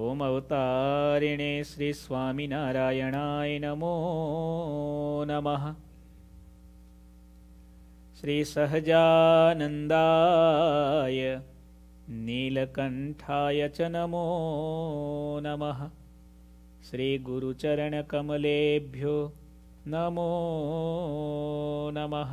ઓમ અવતારિણે શ્રી સ્વામિનારાયણાય નમો નમઃ શ્રી સહજાનંદાય નીલકંઠાય ચ નમો નમઃ શ્રી ગુરુચરણ નમો નમઃ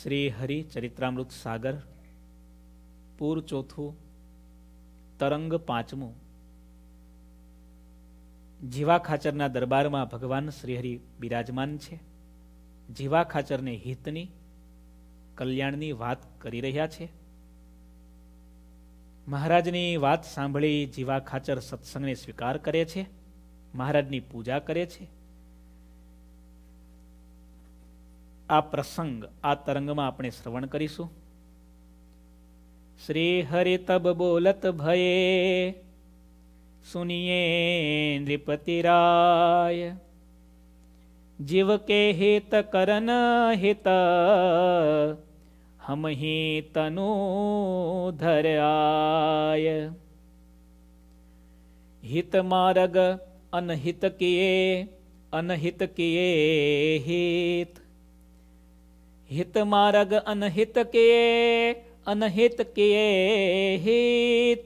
શ્રી હરિ ચરિત્રામૃત સાગર પૂર ચોથું તરંગ પાંચમું જીવા ખાચરના દરબારમાં ભગવાન શ્રીહરિ બિરાજમાન છે જીવા ખાચરને હિતની કલ્યાણની વાત કરી રહ્યા છે મહારાજની વાત સાંભળી જીવા ખાચર સત્સંગને સ્વીકાર કરે છે મહારાજની પૂજા કરે છે આ પ્રસંગ આ તરંગમાં આપણે શ્રવણ કરીશું શ્રી હરિ તબ બોલત ભયે સુનિયે નૃપતિ રાય જીવ કે હિત કરન હિત હમ તનુ ધરાય હિત માર્ગ અનહિત કિયે અનહિત કિયે હિત હિત માર્ગ અનહિત કે અનહિત કે હિત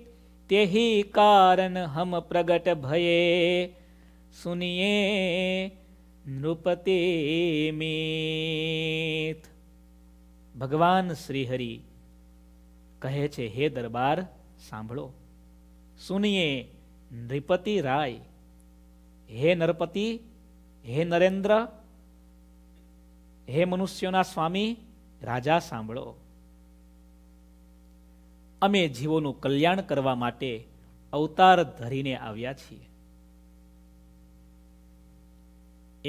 તેહી કારણ હમ પ્રગટ ભયે સુનિયે નૃપતે મેત ભગવાન શ્રીહરિ કહે છે હે દરબાર સાંભળો સુનિયે નૃપતિ રાય હે નરપતિ હે નરેન્દ્ર હે મનુષ્યોના સ્વામી રાજા સાંભળો અમે જીવોનું કલ્યાણ કરવા માટે અવતાર ધરીને આવ્યા છીએ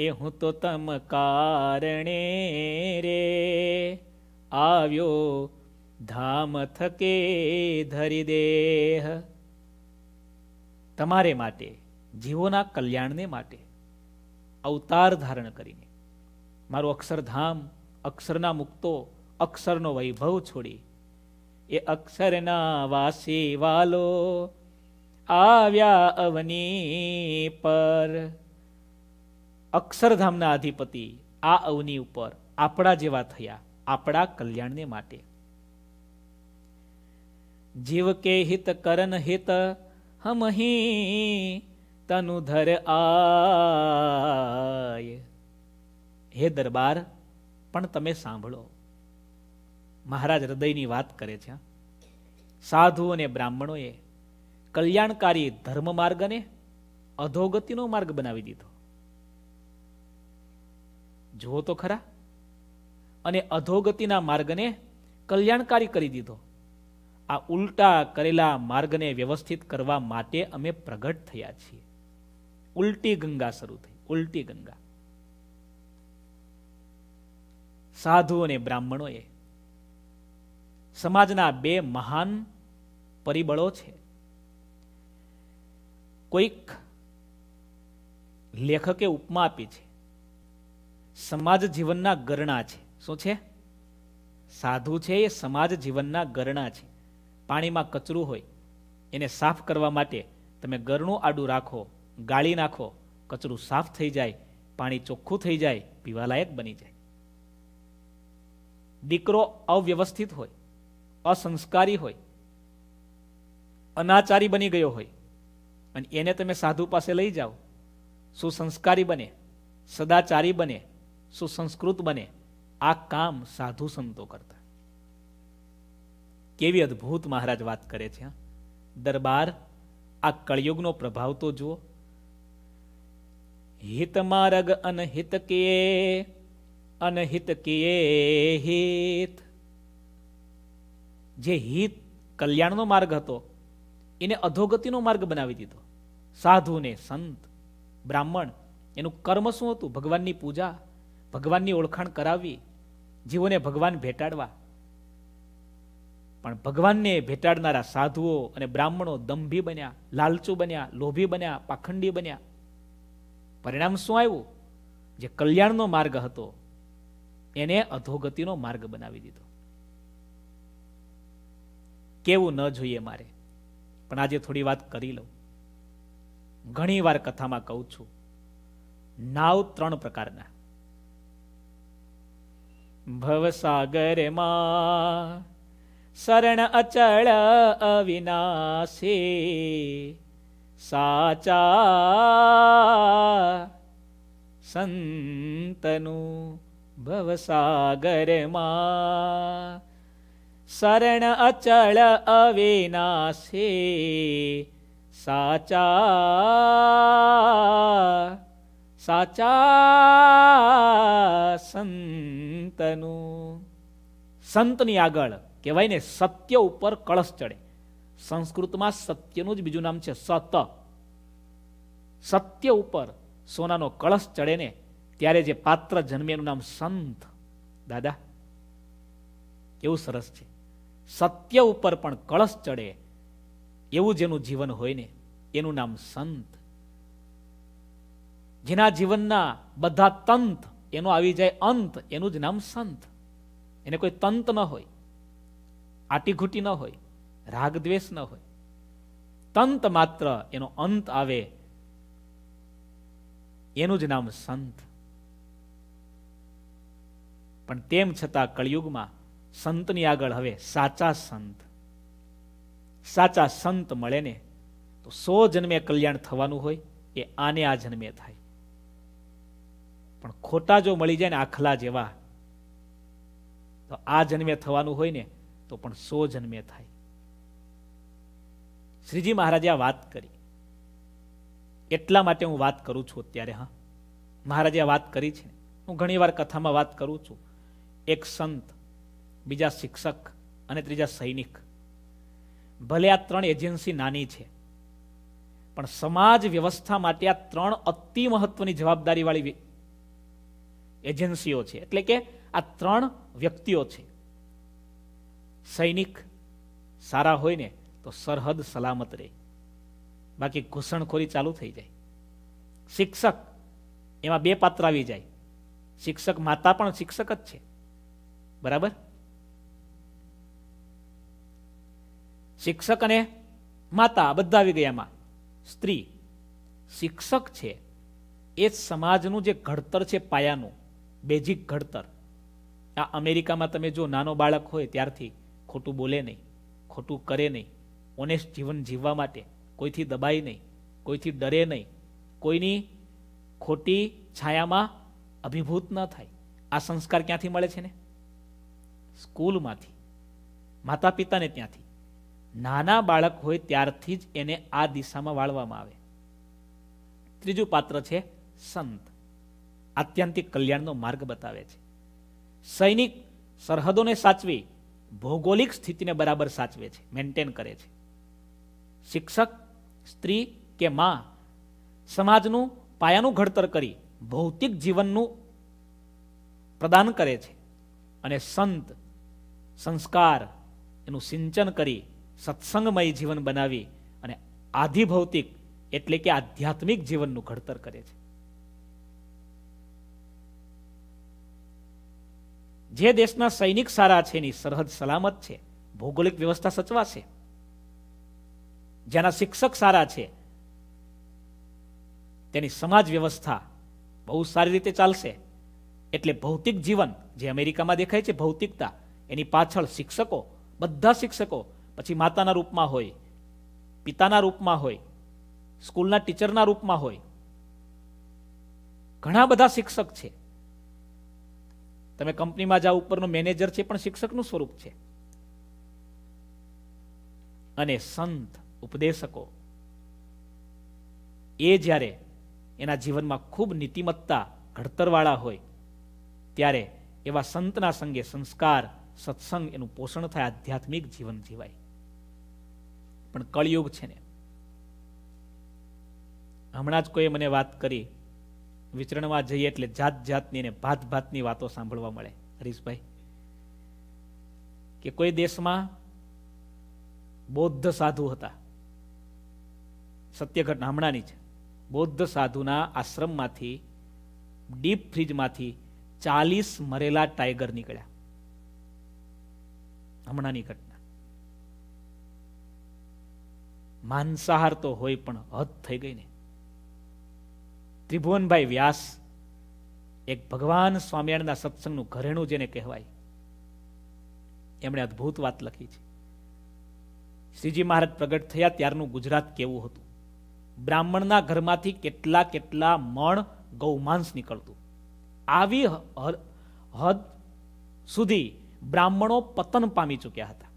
એ હું તો તમ કારણે રે આવ્યો ધામ થકે ધરી દેહ તમારે માટે જીવોના કલ્યાણને માટે અવતાર ધારણ કરીને મારું અક્ષરધામ અક્ષરના મુક્તો અક્ષરનો વૈભવ છોડી એ અક્ષરના વાસી વાલો આવ્યા અવની પર અક્ષરધામના અધિપતિ આ અવની ઉપર આપણા જેવા થયા આપણા કલ્યાણને માટે જીવ કે હિત કરન હિત હમહી તનુ ધર આય હે દરબાર પણ તમે સાંભળો મહારાજ હૃદયની વાત કરે છે સાધુ અને બ્રાહ્મણોએ કલ્યાણકારી ધર્મ માર્ગને અધોગતિનો માર્ગ બનાવી દીધો જુઓ તો ખરા અને અધોગતિના માર્ગને કલ્યાણકારી કરી દીધો આ ઉલટા કરેલા માર્ગને વ્યવસ્થિત કરવા માટે અમે પ્રગટ થયા છીએ ઉલટી ગંગા શરૂ થઈ ઉલટી ગંગા સાધુ અને બ્રાહ્મણોએ સમાજના બે મહાન પરિબળો છે કોઈક લેખકે ઉપમા આપી છે સમાજ જીવનના ગરણા છે શું છે સાધુ છે એ સમાજ જીવનના ગરણા છે પાણીમાં કચરું હોય એને સાફ કરવા માટે તમે ગરણું આડું રાખો ગાળી નાખો કચરું સાફ થઈ જાય પાણી ચોખ્ખું થઈ જાય પીવાલાયક બની જાય દીકરો અવ્યવસ્થિત હોય અસંસ્કારી હોય અનાચારી બની ગયો હોય અને એને તમે સાધુ પાસે લઈ જાઓ સુસંસ્કારી બને સદાચારી બને સુસંસ્કૃત બને આ કામ સાધુ સંતો કરતા કેવી અદ્ભુત મહારાજ વાત કરે છે દરબાર આ કળિયુગનો પ્રભાવ તો જુઓ હિત માર્ગ અનહિત કે અનહિત કિયે હિત જે હિત કલ્યાણનો માર્ગ હતો એને અધોગતિનો માર્ગ બનાવી દીધો સાધુને સંત બ્રાહ્મણ એનું કર્મ શું હતું ભગવાનની પૂજા ભગવાનની ઓળખાણ કરાવવી જીવોને ભગવાન ભેટાડવા પણ ભગવાનને ભેટાડનારા સાધુઓ અને બ્રાહ્મણો દંભી બન્યા લાલચુ બન્યા લોભી બન્યા પાખંડી બન્યા પરિણામ શું આવ્યું જે કલ્યાણનો માર્ગ હતો એને અધોગતિનો માર્ગ બનાવી દીધો કેવું ન જોઈએ મારે પણ આજે થોડી વાત કરી લઉં ઘણી વાર કથામાં કહું છું નાવ ત્રણ પ્રકારના ભવસાગરમાં શરણ અચળ અવિનાશે સાચા સંતનું ભવસાગરમાં શરણ અચળ અવિનાશે સાચા સાચા સંતનું સંતની આગળ કહેવાય ને સત્ય ઉપર કળશ ચડે સંસ્કૃતમાં સત્યનું જ બીજું નામ છે સત સત્ય ઉપર સોનાનો કળશ ચડે ને ત્યારે જે પાત્ર જન્મે એનું નામ સંત દાદા કેવું સરસ છે સત્ય ઉપર પણ કળશ ચડે એવું જેનું જીવન હોય ને એનું નામ સંત જેના જીવનના બધા તંત એનો આવી જાય અંત એનું જ નામ સંત એને કોઈ તંત ન હોય આટીઘૂટી ન હોય રાગદ્વેષ ન હોય તંત માત્ર એનો અંત આવે એનું જ નામ સંત પણ તેમ છતાં કળિયુગમાં સંતની આગળ હવે સાચા સંત સાચા સંત મળે ને તો સો જન્મે કલ્યાણ થવાનું હોય એ આને આ જન્મે થાય પણ ખોટા જો મળી જાય ને આખલા જેવા તો આ જન્મે થવાનું હોય ને તો પણ સો જન્મે થાય શ્રીજી મહારાજે આ વાત કરી એટલા માટે હું વાત કરું છું અત્યારે હા મહારાજે આ વાત કરી છે હું ઘણી વાર કથામાં વાત કરું છું એક સંત બીજા શિક્ષક અને ત્રીજા સૈનિક ભલે આ ત્રણ એજન્સી નાની છે પણ સમાજ વ્યવસ્થા માટે આ ત્રણ અતિ મહત્વની જવાબદારીવાળી એજન્સીઓ છે એટલે કે આ ત્રણ વ્યક્તિઓ છે સૈનિક સારા હોય ને તો સરહદ સલામત રહે બાકી ઘૂસણખોરી ચાલુ થઈ જાય શિક્ષક એમાં બે પાત્ર આવી જાય શિક્ષક માતા પણ શિક્ષક જ છે બરાબર શિક્ષક અને માતા બધા આવી ગયા સ્ત્રી શિક્ષક છે એ સમાજનું જે ઘડતર છે પાયાનું બેઝિક ઘડતર આ અમેરિકામાં તમે જો નાનો બાળક હોય ત્યારથી ખોટું બોલે નહીં ખોટું કરે નહીં ઓનેસ્ટ જીવન જીવવા માટે કોઈથી દબાય નહીં કોઈથી ડરે નહીં કોઈની ખોટી છાયામાં અભિભૂત ન થાય આ સંસ્કાર ક્યાંથી મળે છે ને સ્કૂલમાંથી માતા પિતાને ત્યાંથી નાના બાળક હોય ત્યારથી જ એને આ દિશામાં વાળવામાં આવે ત્રીજું પાત્ર છે સંત આત્યંતિક કલ્યાણનો માર્ગ બતાવે છે સૈનિક સરહદોને સાચવી ભૌગોલિક સ્થિતિને બરાબર સાચવે છે મેન્ટેન કરે છે શિક્ષક સ્ત્રી કે માં સમાજનું પાયાનું ઘડતર કરી ભૌતિક જીવનનું પ્રદાન કરે છે અને સંત સંસ્કાર એનું સિંચન કરી સત્સંગમય જીવન બનાવી અને આધિભૌતિક એટલે કે આધ્યાત્મિક જીવનનું ઘડતર કરે છે જે દેશના સૈનિક સારા છે એની સરહદ સલામત છે ભૌગોલિક વ્યવસ્થા સચવાશે જેના શિક્ષક સારા છે તેની સમાજ વ્યવસ્થા બહુ સારી રીતે ચાલશે એટલે ભૌતિક જીવન જે અમેરિકામાં દેખાય છે ભૌતિકતા એની પાછળ શિક્ષકો બધા શિક્ષકો પછી માતાના રૂપમાં હોય પિતાના રૂપમાં હોય સ્કૂલના ટીચરના રૂપમાં હોય ઘણા બધા શિક્ષક છે તમે કંપનીમાં જાઓ ઉપરનો મેનેજર છે પણ શિક્ષકનું સ્વરૂપ છે અને સંત ઉપદેશકો એ જ્યારે એના જીવનમાં ખૂબ નીતિમત્તા ઘડતરવાળા હોય ત્યારે એવા સંતના સંગે સંસ્કાર સત્સંગ એનું પોષણ થાય આધ્યાત્મિક જીવન જીવાય પણ કળિયુગ છે ને હમણાં જ કોઈ મને વાત કરી વિચરણમાં જઈએ એટલે જાત જાતની અને ભાત ભાતની વાતો સાંભળવા મળે હરીશભાઈ કે કોઈ દેશમાં બૌદ્ધ સાધુ હતા સત્ય ઘટના હમણાંની છે બૌદ્ધ સાધુના આશ્રમમાંથી ડીપ ફ્રીજમાંથી ચાલીસ મરેલા ટાઈગર નીકળ્યા હમણાંની ઘટના માંસાહાર તો હોય પણ હદ થઈ ગઈ ને ત્રિભુવનભાઈ વ્યાસ એક ભગવાન સ્વામિનારાયણના સત્સંગનું ઘરેણું જેને કહેવાય એમણે અદ્ભુત વાત લખી છે શ્રીજી મહારાજ પ્રગટ થયા ત્યારનું ગુજરાત કેવું હતું બ્રાહ્મણના ઘરમાંથી કેટલા કેટલા મણ ગૌમાંસ નીકળતું આવી હદ સુધી બ્રાહ્મણો પતન પામી ચૂક્યા હતા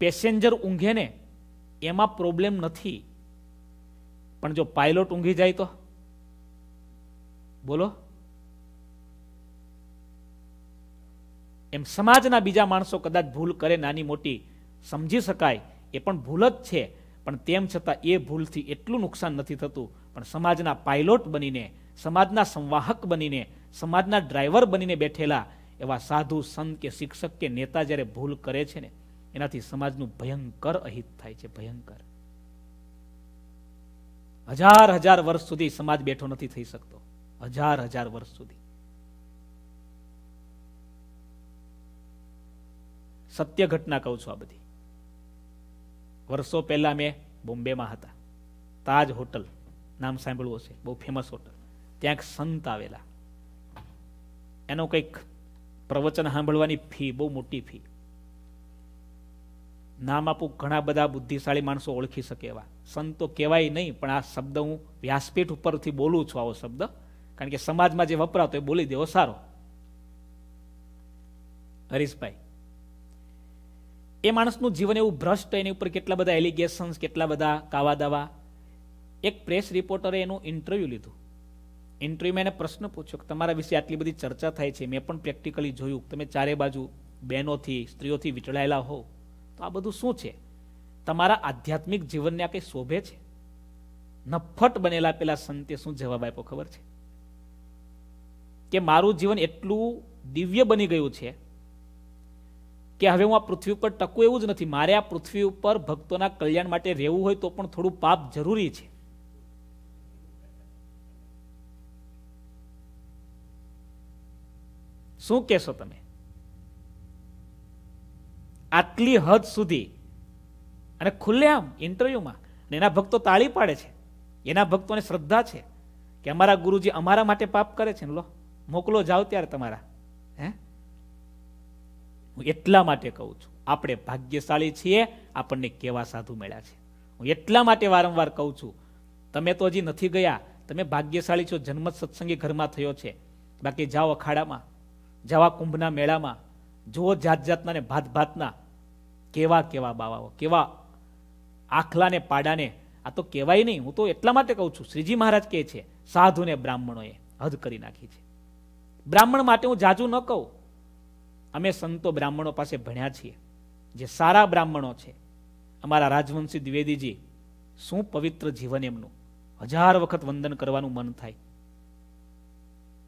પેસેન્જર ઊંઘે ને એમાં પ્રોબ્લેમ નથી પણ જો પાયલોટ ઊંઘી જાય તો બોલો એમ સમાજના બીજા માણસો કદાચ ભૂલ કરે નાની મોટી સમજી શકાય એ પણ ભૂલ જ છે પણ તેમ છતાં એ ભૂલથી એટલું નુકસાન નથી થતું પણ સમાજના પાયલોટ બનીને સમાજના સંવાહક બનીને સમાજના ડ્રાઈવર બનીને બેઠેલા એવા સાધુ સંત કે શિક્ષક કે નેતા જ્યારે ભૂલ કરે છે ને એનાથી સમાજનું ભયંકર અહિત થાય છે ભયંકર હજાર હજાર વર્ષ સુધી સમાજ બેઠો નથી થઈ શકતો હજાર હજાર વર્ષ સુધી સત્ય ઘટના કહું છું આ બધી વર્ષો પહેલા મેં બોમ્બેમાં હતા તાજ હોટલ નામ સાંભળવું હશે બહુ ફેમસ હોટલ ત્યાં એક સંત આવેલા એનો કંઈક પ્રવચન સાંભળવાની ફી બહુ મોટી ફી નામ આપું ઘણા બધા બુદ્ધિશાળી માણસો ઓળખી શકે એવા સંત તો કહેવાય નહીં પણ આ શબ્દ હું વ્યાસપીઠ ઉપરથી બોલું છું આવો શબ્દ કારણ કે સમાજમાં જે વપરાતો એ બોલી દેવો સારો હરીશભાઈ એ માણસનું જીવન એવું ભ્રષ્ટ એની ઉપર કેટલા બધા એલિગેશન્સ કેટલા બધા કાવા દાવા એક પ્રેસ રિપોર્ટરે એનું ઇન્ટરવ્યુ લીધું ઇન્ટરવ્યૂમાં એને પ્રશ્ન પૂછ્યો કે તમારા વિશે આટલી બધી ચર્ચા થાય છે મેં પણ પ્રેક્ટિકલી જોયું તમે ચારે બાજુ બહેનોથી સ્ત્રીઓથી વિચળાયેલા હો તો આ બધું શું છે તમારા આધ્યાત્મિક જીવનને આ કંઈ શોભે છે નફટ બનેલા પેલા સંતે શું જવાબ આપ્યો ખબર છે કે મારું જીવન એટલું દિવ્ય બની ગયું છે કે હવે હું આ પૃથ્વી ઉપર ટકું એવું જ નથી મારે આ પૃથ્વી ઉપર ભક્તોના કલ્યાણ માટે રહેવું હોય તો પણ થોડું પાપ જરૂરી છે શું કહેશો તમે આટલી હદ સુધી અને ખુલ્લેઆમ ઇન્ટરવ્યુમાં અને એના ભક્તો તાળી પાડે છે એના ભક્તોને શ્રદ્ધા છે કે અમારા ગુરુજી અમારા માટે પાપ કરે છે લો મોકલો જાઓ ત્યારે તમારા હે હું એટલા માટે કહું છું આપણે ભાગ્યશાળી છીએ આપણને કેવા સાધુ મળ્યા છે હું એટલા માટે વારંવાર કહું છું તમે તો હજી નથી ગયા તમે ભાગ્યશાળી છો જન્મ સત્સંગી ઘરમાં થયો છે બાકી જાઓ અખાડામાં જવા કુંભના મેળામાં જુઓ જાત જાતના ને ભાત ભાતના કેવા કેવા બાવાઓ કેવા આખલા ને પાડાને આ તો કહેવાય નહીં હું તો એટલા માટે કહું છું શ્રીજી મહારાજ કહે છે સાધુ સાધુને બ્રાહ્મણોએ હદ કરી નાખી છે બ્રાહ્મણ માટે હું જાજુ ન કહું અમે સંતો બ્રાહ્મણો પાસે ભણ્યા છીએ જે સારા બ્રાહ્મણો છે અમારા રાજવંશી દ્વિવેદીજી શું પવિત્ર જીવન એમનું હજાર વખત વંદન કરવાનું મન થાય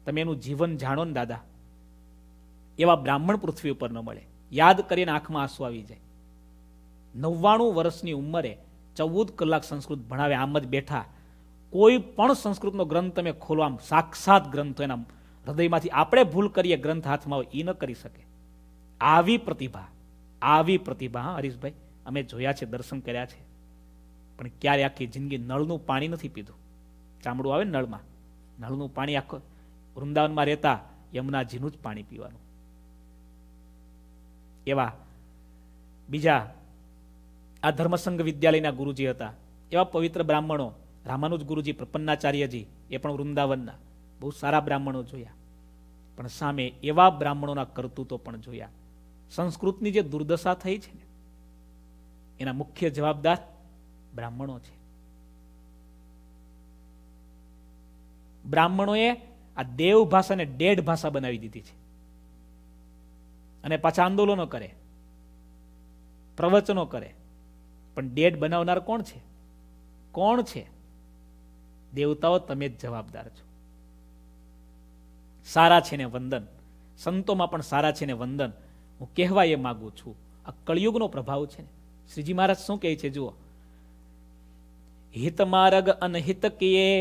તમે એનું જીવન જાણો ને દાદા એવા બ્રાહ્મણ પૃથ્વી ઉપર ન મળે યાદ કરીને આંખમાં આંસુ આવી જાય નવ્વાણું વર્ષની ઉંમરે ચૌદ કલાક સંસ્કૃત ભણાવે આમ જ બેઠા કોઈ પણ સંસ્કૃતનો ગ્રંથ તમે ખોલો આમ સાક્ષાત ગ્રંથ એના હૃદયમાંથી આપણે ભૂલ કરીએ ગ્રંથ હાથમાં હોય એ ન કરી શકે આવી પ્રતિભા આવી પ્રતિભા હા હરીશભાઈ અમે જોયા છે દર્શન કર્યા છે પણ ક્યારે આખી જિંદગી નળનું પાણી નથી પીધું ચામડું આવે નળમાં નળનું પાણી આખો વૃંદાવનમાં રહેતા યમુનાજીનું જ પાણી પીવાનું એવા બીજા આ ધર્મસંઘ વિદ્યાલયના ગુરુજી હતા એવા પવિત્ર બ્રાહ્મણો રામાનુજ ગુરુજી પ્રપન્નાચાર્યજી એ પણ વૃંદાવનના બહુ સારા બ્રાહ્મણો જોયા પણ સામે એવા બ્રાહ્મણોના કરતૂતો પણ જોયા સંસ્કૃતની જે દુર્દશા થઈ છે ને એના મુખ્ય જવાબદાર બ્રાહ્મણો છે બ્રાહ્મણોએ આ દેવ ભાષાને ડેઢ ભાષા બનાવી દીધી છે અને પાછા આંદોલનો કરે પ્રવચનો કરે પણ ડેડ બનાવનાર કોણ છે કોણ છે દેવતાઓ તમે જ જવાબદાર છો સારા છે ને વંદન સંતોમાં પણ સારા છે ને વંદન હું કહેવા એ માગું છું આ કળિયુગનો પ્રભાવ છે ને શ્રીજી મહારાજ શું કહે છે જુઓ હિત માર્ગ અનહિત કિયે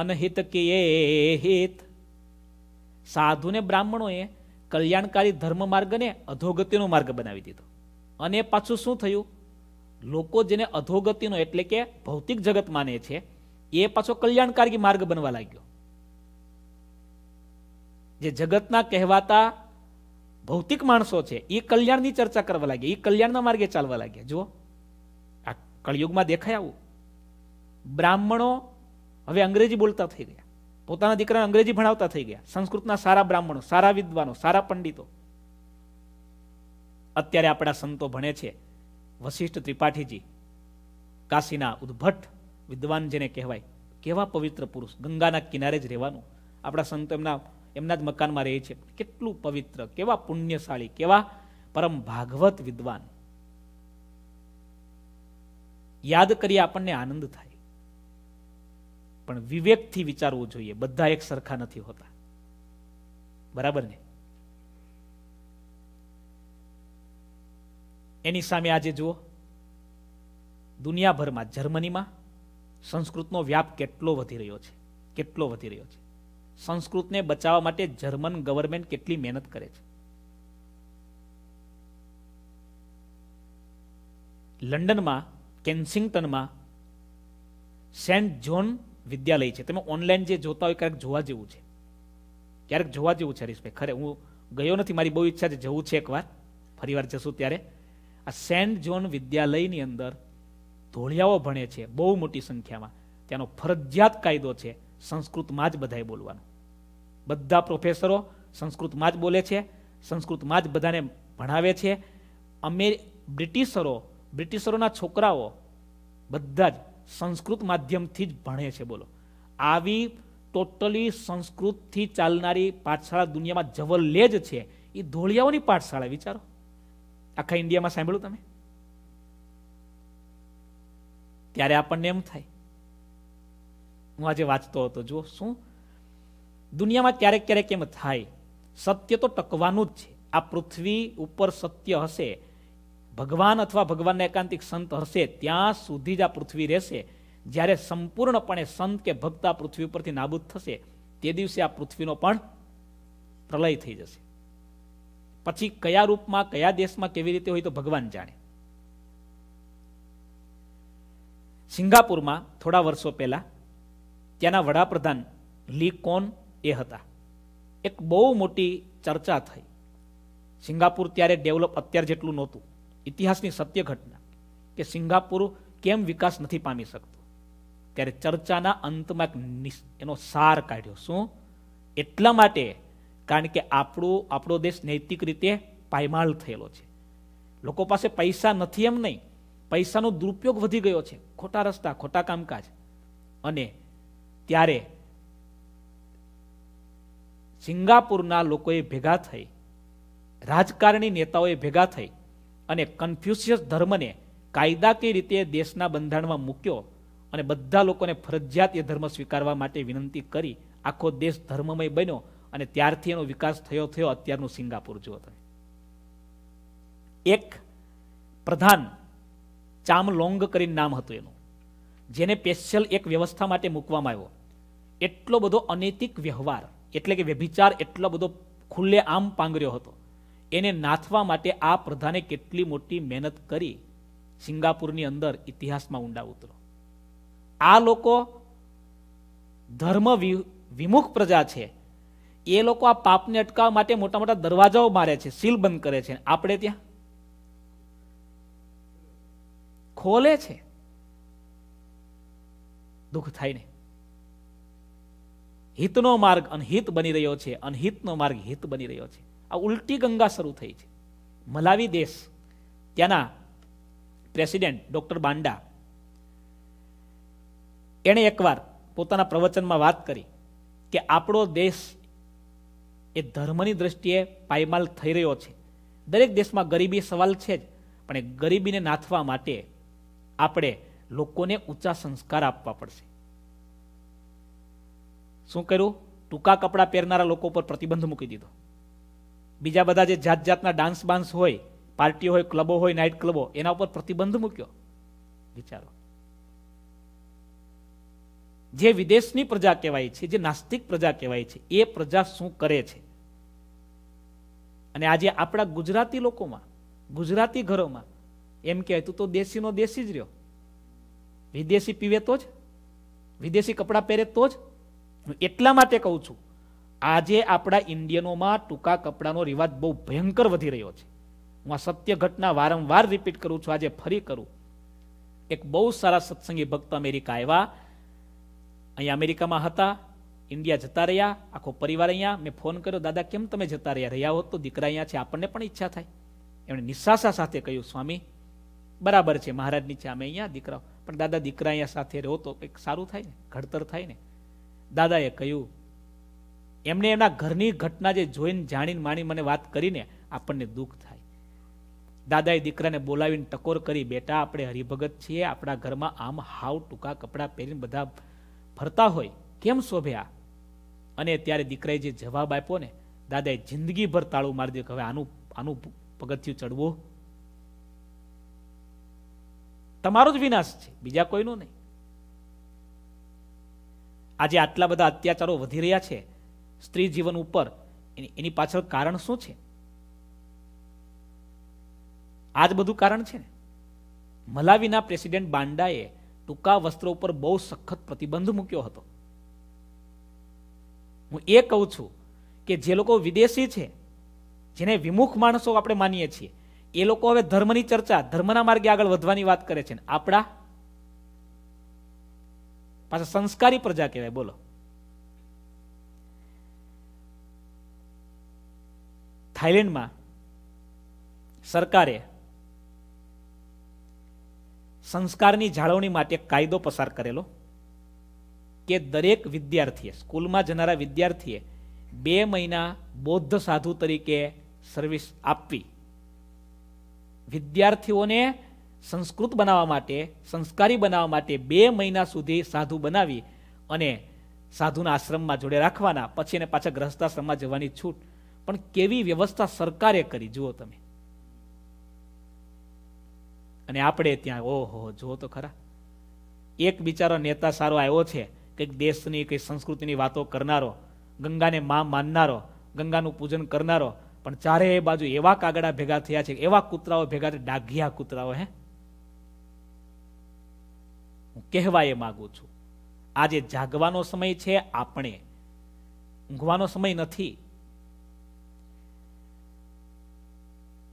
અનહિત કિયે હિત સાધુને બ્રાહ્મણોએ કલ્યાણકારી ધર્મ માર્ગને અધોગતિનો માર્ગ બનાવી દીધો અને પાછું શું થયું લોકો જેને અધોગતિનો એટલે કે ભૌતિક જગત માને છે એ પાછો કલ્યાણકારી માર્ગ બનવા લાગ્યો જે જગતના કહેવાતા ભૌતિક માણસો છે એ કલ્યાણની ચર્ચા કરવા લાગ્યા એ કલ્યાણના માર્ગે ચાલવા લાગ્યા જુઓ આ કળિયુગમાં દેખાય આવું બ્રાહ્મણો હવે અંગ્રેજી બોલતા થઈ ગયા પોતાના દીકરાને અંગ્રેજી ભણાવતા થઈ ગયા સંસ્કૃતના સારા બ્રાહ્મણો સારા વિદ્વાનો સારા પંડિતો અત્યારે આપણા સંતો ભણે છે વશિષ્ઠ ત્રિપાઠીજી કાશીના ઉદ્ભટ વિદ્વાન જેને કહેવાય કેવા પવિત્ર પુરુષ ગંગાના કિનારે જ રહેવાનું આપણા સંતો એમના એમના જ મકાનમાં રહે છે કેટલું પવિત્ર કેવા પુણ્યશાળી કેવા પરમ ભાગવત વિદ્વાન યાદ કરીએ આપણને આનંદ થાય પણ વિવેકથી વિચારવું જોઈએ બધા એક સરખા નથી હોતા બરાબર ને એની સામે આજે જુઓ દુનિયાભરમાં જર્મનીમાં સંસ્કૃતનો વ્યાપ કેટલો વધી રહ્યો છે કેટલો વધી રહ્યો છે સંસ્કૃતને બચાવવા માટે જર્મન ગવર્મેન્ટ કેટલી મહેનત કરે છે લંડનમાં કેન્સિંગ્ટનમાં સેન્ટ જ્હોન વિદ્યાલય છે તમે ઓનલાઈન જે જોતા હોય ક્યારેક જોવા જેવું છે ક્યારેક જોવા જેવું છે હરીશભાઈ ખરે હું ગયો નથી મારી બહુ ઈચ્છા છે જવું છે એકવાર ફરીવાર જશું ત્યારે આ સેન્ટ જોન વિદ્યાલયની અંદર ધોળિયાઓ ભણે છે બહુ મોટી સંખ્યામાં ત્યાંનો ફરજિયાત કાયદો છે સંસ્કૃતમાં જ બધાએ બોલવાનું બધા પ્રોફેસરો સંસ્કૃતમાં જ બોલે છે સંસ્કૃતમાં જ બધાને ભણાવે છે અમે બ્રિટિશરો બ્રિટિશરોના છોકરાઓ બધા જ સંસ્કૃત માધ્યમથી જ ભણે છે બોલો આવી ટોટલી સંસ્કૃતથી ચાલનારી પાઠશાળા દુનિયામાં જવલ્લે જ છે એ ધોળિયાઓની પાઠશાળા વિચારો આખા ઇન્ડિયામાં સાંભળ્યું તમે ત્યારે આપણને એમ થાય હું આજે વાંચતો હતો જુઓ શું દુનિયામાં ક્યારેક ક્યારેક એમ થાય સત્ય તો ટકવાનું જ છે આ પૃથ્વી ઉપર સત્ય હશે ભગવાન અથવા ભગવાનના એકાંતિક સંત હશે ત્યાં સુધી જ આ પૃથ્વી રહેશે જ્યારે સંપૂર્ણપણે સંત કે ભક્ત આ પૃથ્વી ઉપરથી નાબૂદ થશે તે દિવસે આ પૃથ્વીનો પણ પ્રલય થઈ જશે પછી કયા રૂપમાં કયા દેશમાં કેવી રીતે હોય તો ભગવાન જાણે સિંગાપુરમાં થોડા વર્ષો પહેલા ત્યાંના વડાપ્રધાન લી કોન એ હતા એક બહુ મોટી ચર્ચા થઈ સિંગાપુર ત્યારે ડેવલપ અત્યાર જેટલું નહોતું ઇતિહાસની સત્ય ઘટના કે સિંગાપુર કેમ વિકાસ નથી પામી શકતો ત્યારે ચર્ચાના અંતમાં એક એનો સાર કાઢ્યો શું એટલા માટે કારણ કે આપણું આપણો દેશ નૈતિક રીતે પાયમાલ થયેલો છે લોકો પાસે પૈસા નથી એમ નહીં પૈસાનો દુરુપયોગ વધી ગયો છે ખોટા રસ્તા ખોટા કામકાજ અને ત્યારે સિંગાપુરના લોકોએ ભેગા થઈ રાજકારણી નેતાઓએ ભેગા થઈ અને કન્ફ્યુશિયસ ધર્મને કાયદાકીય રીતે દેશના બંધારણમાં મૂક્યો અને બધા લોકોને ફરજિયાત એ ધર્મ સ્વીકારવા માટે વિનંતી કરી આખો દેશ ધર્મમય બન્યો અને ત્યારથી એનો વિકાસ થયો થયો અત્યારનું સિંગાપુર જુઓ તમે એક પ્રધાન ચામલોંગ કરીને નામ હતું એનું જેને સ્પેશિયલ એક વ્યવસ્થા માટે મૂકવામાં આવ્યો એટલો બધો અનૈતિક વ્યવહાર એટલે કે વ્યભિચાર એટલો બધો ખુલ્લે આમ પાંગર્યો હતો એને નાથવા માટે આ પ્રધાને કેટલી મોટી મહેનત કરી સિંગાપુરની અંદર ઇતિહાસમાં ઊંડા ઉતરો આ લોકો ધર્મ વિમુખ પ્રજા છે એ લોકો આ પાપને અટકાવવા માટે મોટા મોટા દરવાજાઓ મારે છે સીલ બંધ કરે છે આપણે ત્યાં ખોલે છે દુઃખ થાય ને હિતનો માર્ગ અનહિત બની રહ્યો છે અનહિતનો માર્ગ હિત બની રહ્યો છે આ ઉલટી ગંગા શરૂ થઈ છે મલાવી દેશ ત્યાંના પ્રેસિડેન્ટ ડૉક્ટર બાંડા એણે એકવાર પોતાના પ્રવચનમાં વાત કરી કે આપણો દેશ એ ધર્મની દ્રષ્ટિએ પાયમાલ થઈ રહ્યો છે દરેક દેશમાં ગરીબી સવાલ છે જ પણ એ ગરીબીને નાથવા માટે આપણે લોકોને ઊંચા સંસ્કાર આપવા પડશે શું કર્યું ટૂંકા કપડાં પહેરનારા લોકો પર પ્રતિબંધ મૂકી દીધો બીજા બધા જે જાત જાતના ડાન્સ બાન્સ હોય પાર્ટીઓ હોય ક્લબો હોય નાઇટ ક્લબો એના ઉપર પ્રતિબંધ મૂક્યો વિચારો જે વિદેશની પ્રજા કહેવાય છે જે નાસ્તિક પ્રજા કહેવાય છે એ પ્રજા શું કરે છે અને આજે આપણા ગુજરાતી લોકોમાં ગુજરાતી ઘરોમાં એમ કહેવાય તું તો દેશીનો દેશી જ રહ્યો વિદેશી પીવે તો જ વિદેશી કપડાં પહેરે તો જ હું એટલા માટે કહું છું આજે આપણા ઇન્ડિયનોમાં ટૂંકા કપડાનો રિવાજ બહુ ભયંકર વધી રહ્યો છે હું આ સત્ય ઘટના વારંવાર રિપીટ કરું છું આજે ફરી કરું એક બહુ સારા સત્સંગી ભક્ત અમેરિકા આવ્યા અહીંયા અમેરિકામાં હતા ઇન્ડિયા જતા રહ્યા આખો પરિવાર અહીંયા મેં ફોન કર્યો દાદા કેમ તમે જતા રહ્યા રહ્યા હોત તો દીકરા અહીંયા છે આપણને પણ ઈચ્છા થાય એમણે નિશાસા સાથે કહ્યું સ્વામી બરાબર છે મહારાજની છે અમે અહીંયા દીકરાઓ પણ દાદા દીકરા અહીંયા સાથે રહો તો કંઈક સારું થાય ને ઘડતર થાય ને દાદાએ કહ્યું એમને એમના ઘરની ઘટના જે જોઈને જાણીને માણી મને વાત કરીને આપણને દુઃખ થાય દાદાએ દીકરાને બોલાવીને ટકોર કરી બેટા આપણે હરિભગત છીએ આપણા ઘરમાં આમ હાવ ટૂંકા કપડાં પહેરીને બધા ફરતા હોય કેમ શોભ્યા અને ત્યારે દીકરાએ જે જવાબ આપ્યો ને દાદાએ જિંદગીભર તાળું મારી દીધું કે હવે આનું આનું પગથિયું ચડવું તમારો જ વિનાશ છે બીજા કોઈનો નહીં આજે આટલા બધા અત્યાચારો વધી રહ્યા છે સ્ત્રી જીવન ઉપર એની પાછળ કારણ શું છે આ જ બધું કારણ છે ને મલાવીના પ્રેસિડેન્ટ બાંડાએ ટૂંકા વસ્ત્રો ઉપર બહુ સખત પ્રતિબંધ મૂક્યો હતો હું એ કહું છું કે જે લોકો વિદેશી છે જેને વિમુખ માણસો આપણે માનીએ છીએ એ લોકો હવે ધર્મની ચર્ચા ધર્મના માર્ગે આગળ વધવાની વાત કરે છે આપણા પાછા સંસ્કારી પ્રજા કહેવાય બોલો થાઈલેન્ડમાં સરકારે સંસ્કારની જાળવણી માટે કાયદો પસાર કરેલો કે દરેક વિદ્યાર્થીએ સ્કૂલમાં જનારા વિદ્યાર્થીએ બે મહિના બૌદ્ધ સાધુ તરીકે સર્વિસ આપવી વિદ્યાર્થીઓને સંસ્કૃત બનાવવા માટે સંસ્કારી બનાવવા માટે બે મહિના સુધી સાધુ બનાવી અને સાધુના આશ્રમમાં જોડે રાખવાના પછી એને પાછા ગ્રહસ્થાશ્રમમાં જવાની છૂટ પણ કેવી વ્યવસ્થા સરકારે કરી જુઓ તમે અને આપણે ત્યાં ઓહો જુઓ તો ખરા એક બિચારો નેતા સારો આવ્યો છે કંઈક દેશની કંઈક સંસ્કૃતિની વાતો કરનારો ગંગાને માં માનનારો ગંગાનું પૂજન કરનારો પણ ચારે બાજુ એવા કાગડા ભેગા થયા છે એવા કૂતરાઓ ભેગા છે ડાઘિયા કૂતરાઓ હે હું કહેવા એ માગુ છું આજે જાગવાનો સમય છે આપણે ઊંઘવાનો સમય નથી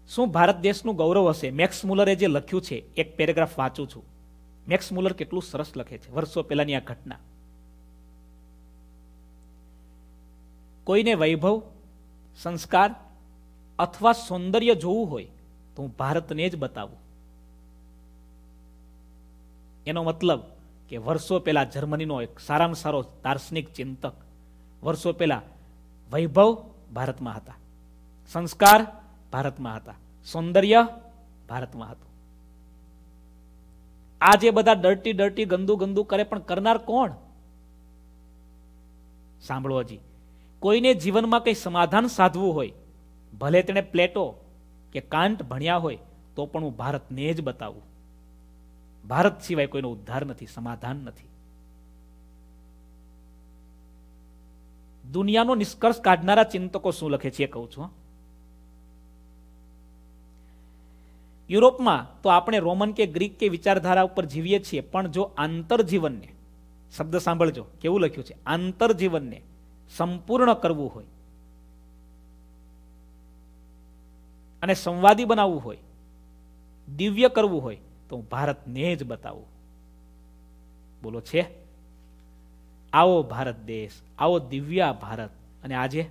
શું ભારત દેશનું ગૌરવ હશે મેક્સ મુલરે જે લખ્યું છે એક પેરેગ્રાફ વાંચું છું મેક્સ મુલર કેટલું સરસ લખે છે વર્ષો પહેલાની આ ઘટના કોઈને વૈભવ સંસ્કાર અથવા સૌંદર્ય જોવું હોય તો હું ભારતને જ બતાવું એનો મતલબ કે વર્ષો પહેલા જર્મનીનો એક સારામાં સારો દાર્શનિક ચિંતક વર્ષો પહેલા વૈભવ ભારતમાં હતા સંસ્કાર ભારતમાં હતા સૌંદર્ય ભારતમાં હતું આજે બધા ડર્ટી ડર્ટી ગંદુ ગંદુ કરે પણ કરનાર કોણ સાંભળો હજી કોઈને જીવનમાં કંઈ સમાધાન સાધવું હોય ભલે તેને પ્લેટો કે કાંટ ભણ્યા હોય તો પણ હું ભારતને જ બતાવું ભારત સિવાય કોઈનો ઉદ્ધાર નથી સમાધાન નથી દુનિયાનો નિષ્કર્ષ કાઢનારા ચિંતકો શું લખે છે એ કહું છું યુરોપમાં તો આપણે રોમન કે ગ્રીક કે વિચારધારા ઉપર જીવીએ છીએ પણ જો આંતરજીવનને શબ્દ સાંભળજો કેવું લખ્યું છે આંતરજીવનને સંપૂર્ણ કરવું હોય અને સંવાદી બનાવવું હોય દિવ્ય કરવું હોય તો ભારતને જ બતાવું બોલો છે આવો ભારત દેશ આવો દિવ્યા ભારત અને આજે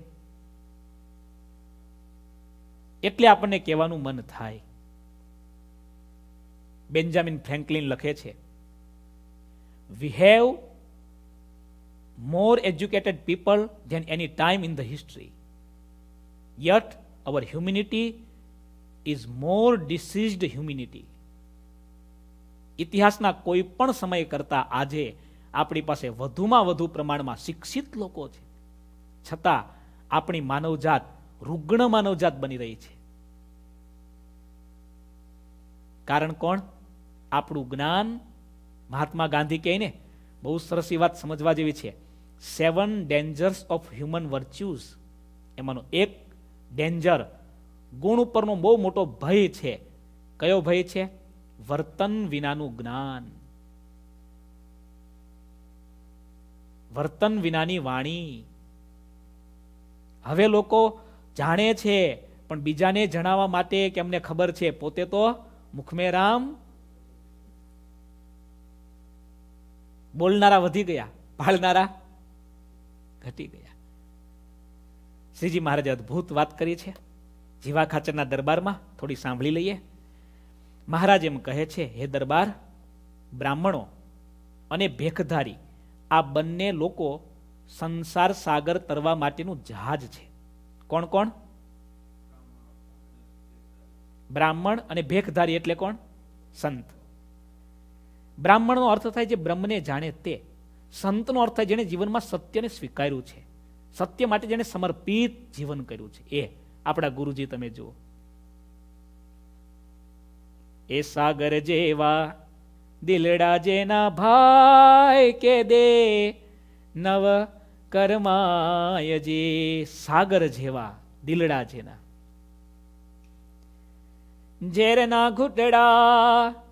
એટલે આપણને કહેવાનું મન થાય બેન્જામિન ફ્રેન્કલિન લખે છે we have more educated people than any time in the history. Yet our humanity is more diseased humanity. ઇતિહાસના કોઈ પણ સમય કરતા આજે આપણી પાસે વધુમાં વધુ પ્રમાણમાં શિક્ષિત લોકો છે છતાં આપણી માનવજાત રુગ્ણ માનવજાત બની રહી છે કારણ કોણ આપણું જ્ઞાન મહાત્મા ગાંધી કહે ને બહુ સરસ વાત સમજવા જેવી છે seven dangers of human virtues એમાંનો એક ડેન્જર ગુણ ઉપરનો બહુ મોટો ભય છે કયો ભય છે વર્તન વિનાનું જ્ઞાન વર્તન વિનાની વાણી હવે લોકો જાણે છે પણ બીજાને જણાવવા માટે કે અમને ખબર છે પોતે તો મુખમેરામ બોલનારા વધી ગયા ભાળનારા ઘટી ગયા શ્રીજી મહારાજે અદભુત વાત કરી છે જીવા ખાચરના દરબારમાં થોડી સાંભળી લઈએ મહારાજ એમ કહે છે હે દરબાર બ્રાહ્મણો અને ભેખધારી આ બંને લોકો સંસાર સાગર તરવા માટેનું જહાજ છે કોણ કોણ બ્રાહ્મણ અને ભેખધારી એટલે કોણ સંત બ્રાહ્મણનો અર્થ થાય જે બ્રહ્મને જાણે તે સંતનો અર્થ થાય જેણે જીવનમાં સત્યને સ્વીકાર્યું છે સત્ય માટે જેણે સમર્પિત જીવન કર્યું છે એ આપણા ગુરુજી તમે જુઓ એ સાગર જેવા દિલડા જેના ભાઈ કે દે નવ કર્માયજી સાગર જેવા દિલડા જેના ઝેરના ઘૂંટડા